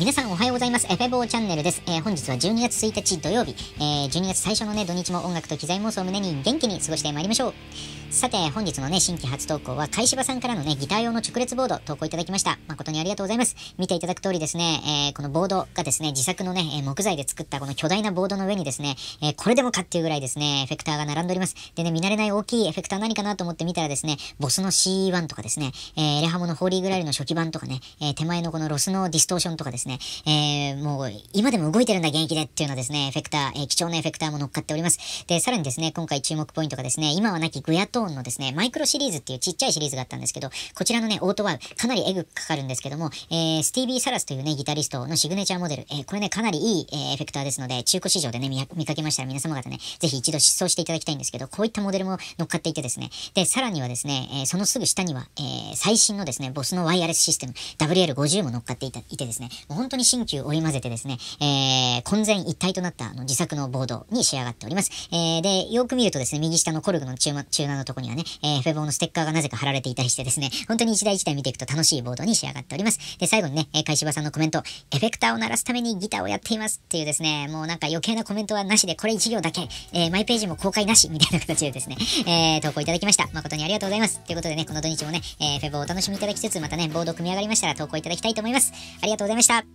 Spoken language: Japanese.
皆さんおはようございます。ェボーチャンネルです。えー、本日は12月1日土曜日、えー、12月最初のね、土日も音楽と機材妄想を胸に元気に過ごしてまいりましょう。さて、本日のね、新規初投稿は、しばさんからのね、ギター用の直列ボード投稿いただきました。誠にありがとうございます。見ていただく通りですね、えー、このボードがですね、自作のね、木材で作ったこの巨大なボードの上にですね、えこれでもかっていうぐらいですね、エフェクターが並んでおります。でね、見慣れない大きいエフェクター何かなと思って見たらですね、ボスの C1 とかですね、えレハモのホーリーグライルの初期版とかね、え手前のこのロスのディストーションとかですね、ね、えー、もう今でも動いてるんだ現役でっていうようなですね、エフェクター、えー、貴重なエフェクターも乗っかっております。で、さらにですね、今回注目ポイントがですね、今はなきグヤトーンのですね、マイクロシリーズっていうちっちゃいシリーズがあったんですけど、こちらのね、オートワウ、かなりエグかかるんですけども、えー、スティービー・サラスというね、ギタリストのシグネチャーモデル、えー、これね、かなりいい、えー、エフェクターですので、中古市場でね見、見かけましたら皆様方ね、ぜひ一度失踪していただきたいんですけど、こういったモデルも乗っかっていてですね、で、さらにはですね、えー、そのすぐ下には、えー、最新のですね、ボスのワイヤレスシステム、WL50 も乗っかっていてですね、本当に新旧織り交ぜてですね、えー、混然一体となったあの自作のボードに仕上がっております。えー、で、よく見るとですね、右下のコルグの中中ーのとこにはね、えー、フェボーのステッカーがなぜか貼られていたりしてですね、本当に一台一台見ていくと楽しいボードに仕上がっております。で、最後にね、えー、しばさんのコメント、エフェクターを鳴らすためにギターをやっていますっていうですね、もうなんか余計なコメントはなしで、これ一行だけ、えー、マイページも公開なしみたいな形でですね、えー、投稿いただきました。誠にありがとうございます。ということでね、この土日もね、えー、フェボーをお楽しみいただきつつ、またね、ボード組み上がりましたら投稿いただきたいと思います。ありがとうございました。